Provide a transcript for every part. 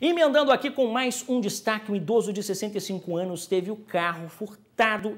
Emendando aqui com mais um destaque, um idoso de 65 anos teve o carro furtado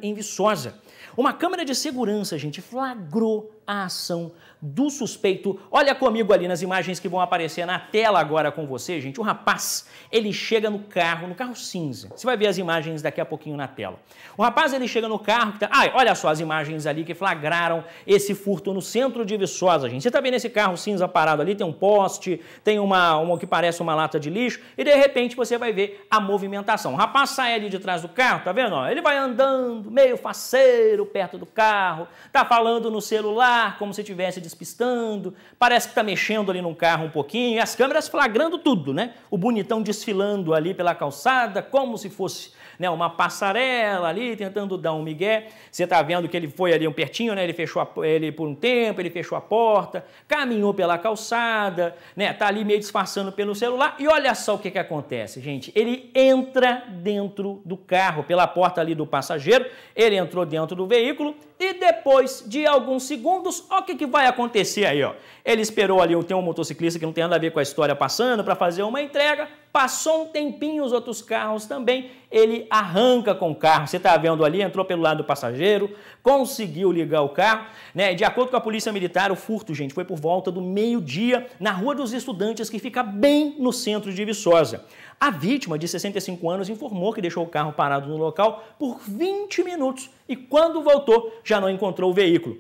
em Viçosa. Uma câmera de segurança, gente, flagrou a ação do suspeito. Olha comigo ali nas imagens que vão aparecer na tela agora com você, gente. O rapaz, ele chega no carro, no carro cinza. Você vai ver as imagens daqui a pouquinho na tela. O rapaz, ele chega no carro. Tá... Ai, olha só as imagens ali que flagraram esse furto no centro de Viçosa, gente. Você tá vendo esse carro cinza parado ali? Tem um poste, tem uma, uma que parece uma lata de lixo. E de repente você vai ver a movimentação. O rapaz sai ali de trás do carro, tá vendo? Ele vai andando meio faceiro perto do carro, tá falando no celular como se estivesse despistando, parece que tá mexendo ali no carro um pouquinho, e as câmeras flagrando tudo, né? O bonitão desfilando ali pela calçada, como se fosse né, uma passarela ali, tentando dar um migué. Você tá vendo que ele foi ali um pertinho, né? Ele fechou a, ele por um tempo, ele fechou a porta, caminhou pela calçada, né? Tá ali meio disfarçando pelo celular, e olha só o que que acontece, gente. Ele entra dentro do carro, pela porta ali do passageiro passageiro, ele entrou dentro do veículo e depois de alguns segundos, o que, que vai acontecer aí? Ó? Ele esperou ali, tem um motociclista que não tem nada a ver com a história passando para fazer uma entrega, Passou um tempinho, os outros carros também, ele arranca com o carro. Você está vendo ali, entrou pelo lado do passageiro, conseguiu ligar o carro. Né? De acordo com a Polícia Militar, o furto, gente, foi por volta do meio-dia na Rua dos Estudantes, que fica bem no centro de Viçosa. A vítima, de 65 anos, informou que deixou o carro parado no local por 20 minutos e, quando voltou, já não encontrou o veículo.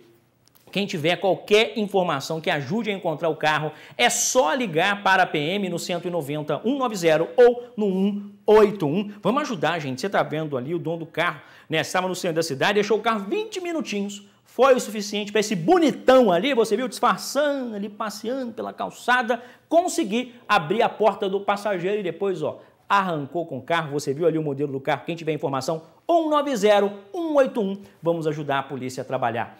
Quem tiver qualquer informação que ajude a encontrar o carro, é só ligar para a PM no 190 190 ou no 181. Vamos ajudar, gente. Você está vendo ali o dono do carro, né? Estava no centro da cidade, deixou o carro 20 minutinhos. Foi o suficiente para esse bonitão ali, você viu, disfarçando ali, passeando pela calçada, conseguir abrir a porta do passageiro e depois, ó, arrancou com o carro. Você viu ali o modelo do carro. Quem tiver informação, 190 181. Vamos ajudar a polícia a trabalhar.